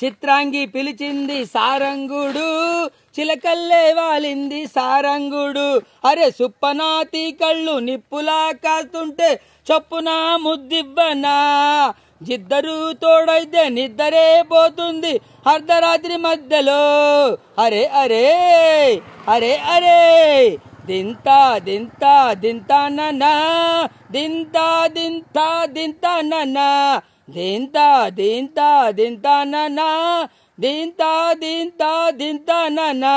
చిత్రాంగి పిలిచింది సారంగుడు చిలకల్లే వాలింది సారంగుడు అరే సుప్పనాతి కళ్ళు నిప్పులా కాస్తుంటే చొప్పున ముద్దివ్వనా జిద్దరు తోడైతే నిద్దరే పోతుంది అర్ధరాత్రి మధ్యలో అరే అరే అరే అరే దింత దింత దింత నన్న దింత దింత దింత నన్నా దింతా దింత దింత దీంతా దీంతా దింతా దింత నా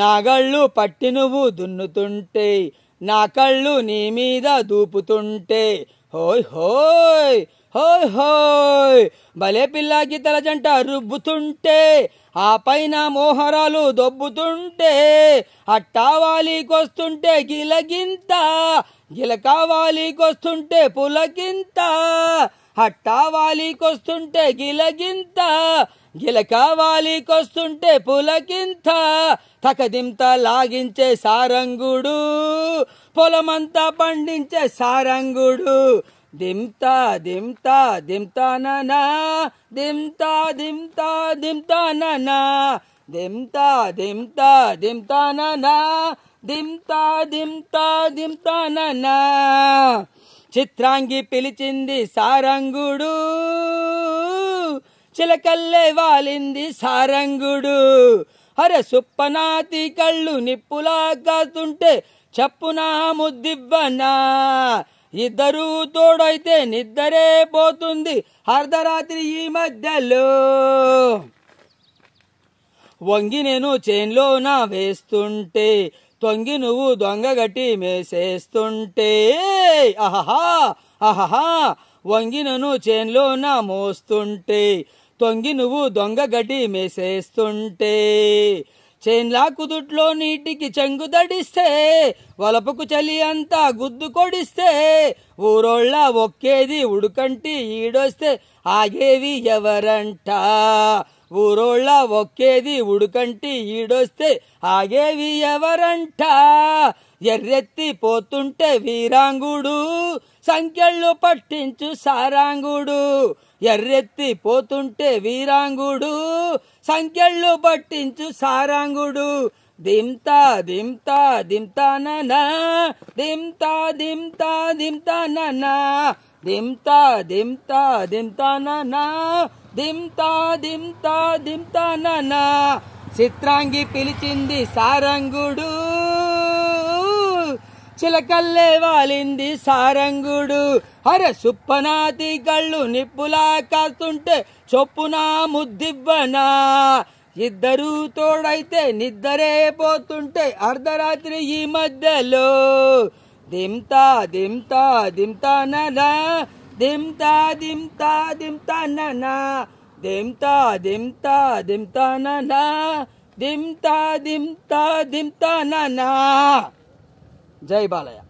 నాగళ్ళు పట్టి నువ్వు దున్నుతుంటే నా కళ్ళు నీ మీద దూపుతుంటే హోయ్ హోయ్ హోయ్ హోయ్ భలే పిల్లాకి తలజంట రుబ్బుతుంటే ఆ పైన మోహరాలు దొబ్బుతుంటే అట్టావాలికొస్తుంటే గిలగింత గిలకావాలికొస్తుంటే పులకింత అట్టావాలికొస్తుంటే గిలగింత గిలకావాలికొస్తుంటే పులకింత తకదింత లాగించే సారంగుడు పొలమంతా పండించే సారంగుడు దింతా దింతా దింతా నానా దింతా దింతా దింతా నానా దింతా దింతా దింతా నానా దింతా దింతా దింతా నానా చిత్రాంగి పిలిచింది సారంగుడు చిలకల్లే వాలింది సారంగుడు అరే సుప్పనాతి కళ్ళు నిప్పులా కాస్తుంటే చప్పునా ముద్దివ్వనా ఇద్దరు తోడైతే నిద్దరే పోతుంది అర్ధరాత్రి ఈ మధ్యలో వంగి నేను చేన్లో నా వేస్తుంటే తొంగి నువ్వు దొంగగట్టి మేసేస్తుంటే అహహా అహహా వంగి నన్ను చేన్లో నా మోస్తుంటే తొంగి నువ్వు దొంగగడ్డి మేసేస్తుంటే చేన్లా కుదుట్లో నీటికి చెంగు దడిస్తే వలపుకు చలి అంతా గుద్దు కొడిస్తే ఊరోళ్ళ ఒక్కేది ఉడుకంటి ఈడొస్తే ఆగేవి ఎవరంట ఊరోళ్ళ ఒక్కేది ఉడుకంటి ఈడొస్తే ఆగేవి ఎవరంట ఎర్రెత్తి పోతుంటే వీరాంగుడు సంఖ్యళ్ళు పట్టించు సారాంగుడు ఎర్రెత్తి పోతుంటే వీరాంగుడు సంఖ్యళ్ళు పట్టించు సారాంగుడు దింతా దింతా దింతా ననా దింతా దింతా దింతా ననా దింతా దింతా దింతా ననా దింతా దింతా దింతా ననా చిత్రాంగి పిలిచింది సారంగుడు చిలకల్లే వాలింది సారంగుడు అరే సుప్పనాతి కళ్ళు నిప్పులా కాస్తుంటే చొప్పున ముద్దివ్వనా ఇద్దరు తోడైతే నిద్దరే పోతుంటే అర్ధరాత్రి ఈ మధ్యలో దింతా దింతా దింతా ననా దింతా దింతా దింతా ననా దింతా దింతా దింతా ననా దింతా దింతా దింతా ననా जय बालया